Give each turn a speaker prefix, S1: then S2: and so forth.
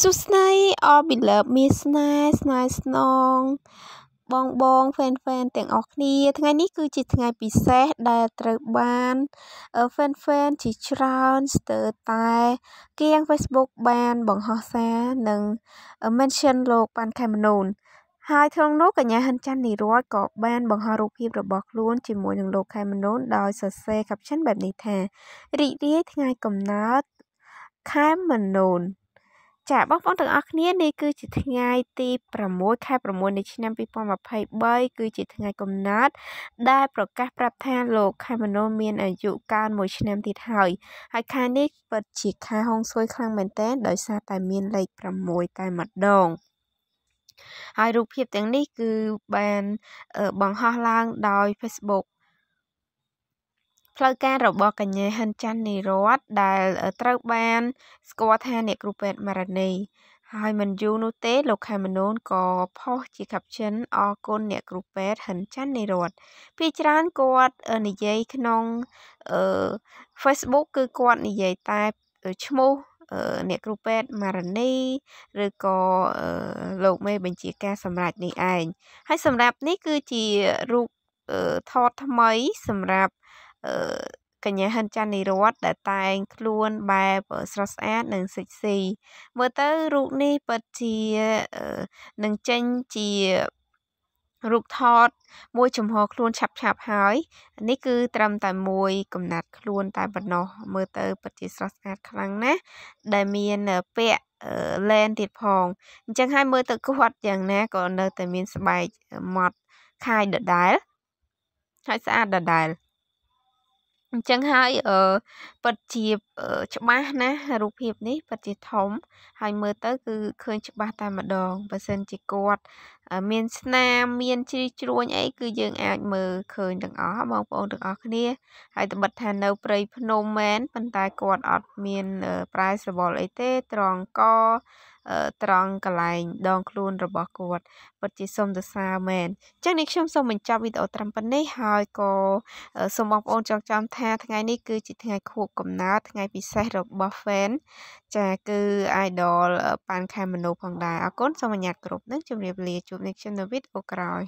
S1: សួស្តីអប beloved មានស្នេហ៍ស្នេហ៍ស្នងបងបងហ្វេនហ្វេនទាំងអស់គ្នាថ្ងៃនេះគឺជាថ្ងៃពិសេសដែលត្រូវបានហ្វេនហ្វេនជាច្រើនស្ទើរតែគៀង Facebook បានបង្ហោះសារនិង mention លោកប៉ាន់ខេមនូន ហើយក្នុងនោះកញ្ញាហ៊ិនច័ន្ទនិរតក៏បានបង្ហោះរូបភាពរបស់ខ្លួនជាមួយនឹងលោកខេមនូនដោយសរសេរ caption បែបនេះថា រីករាយថ្ងៃកំណើតខេមនូនចាបងប្អូនទាំងអស់គ្នានេះគឺជាថ្ងៃទី6ខែ6នៃឆ្នាំ2023គឺជាថ្ងៃកំណត់ដែលប្រកាសប្រាប់ថាលោកខែមនោមានអាយុកើន1ឆ្នាំទៀតហើយហើយខែនេះពិតជាខែហុងស៊ុយខ្លាំងមែនទែនដោយសារតែមានលេខ6តែម្ដងហើយរូបភាពទាំងនេះគឺបានបង្ហោះឡើងដោយ Facebook ផ្លូវការរបស់កញ្ញាហ៊ិនច័ន្ទនីរតន៍ដែល ត្រូវបាន ស្គាល់ថាអ្នកគ្រូពេទ្យមរណីហើយមិនយូរនោះទេលោកខេមនូនក៏ផុសជា caption អរគុណអ្នកគ្រូពេទ្យហិនច័ន្ទនីរតពីច្រើនគាត់និយាយក្នុងអឺ Facebook គឺគាត់និយាយតែឈ្មោះអ្នកគ្រូពេទ្យម៉ារ៉ានីឬក៏លោកមេបញ្ជាការ សម្រាប់នេះឯងហើយសម្រាប់នេះគឺជារូបថតថ្មីសម្រាប់កញ្ញាហិនច័ន្ទនិរតដែលតែងខ្លួនបែបស្រស់ស្អាតនិងសិចស៊ីមើលទៅរូបនេះពិតជានឹងចេញជារូបថតមួយ ចំហខ្លួនឆាប់ឆាប់ហើយនេះគឺត្រឹមតែមួយកំណាត់ខ្លួនតែប៉ុណ្ណោះមើលទៅពិតជាស្រស់ស្អាតខ្លាំងណាស់ដែលមានពាក់លែនទៀតផងអញ្ចឹងហើយមើលទៅគាត់យ៉ាងណាក៏នៅតែមានស្បែកម៉ត់ខាយដដែលហើយស្អាតដដែលអញ្ចឹងហើយអឺពិតជាច្បាស់ណារូបភាពនេះពិតជាធំហើយមើលទៅ គឺឃើញច្បាស់តែម្ដងបើសិនជាគាត់មានស្នាមមានជ្រីជ្រួញអីគឺយើងអាចមើលឃើញទាំងអស់បងប្អូនទាំងអស់គ្នា ហើយត្បិតថានៅព្រៃភ្នំមែនប៉ុន្តែគាត់អត់មាន ប្រែសវល់អីទេត្រង់កត្រង់កន្លែងដងខ្លួនរបស់គាត់ពិតជាសូមសរសើរមែនអញ្ចឹងនេះខ្ញុំសូមបញ្ចប់វីដេអូត្រឹមប៉ុណ្ណេះហើយក៏សូមបងប្អូនចងចាំថាថ្ងៃនេះគឺជាថ្ងៃខួបកំណើតថ្ងៃ ពិសេសរបស់ fan ចាគឺ idol ប៉ានខែមនុផងដែរអរគុណសូមអញ្ញាតគ្រប់នឹងជម្រាបលាជួបនឹងខ្ញុំនៅវីដេអូក្រោយ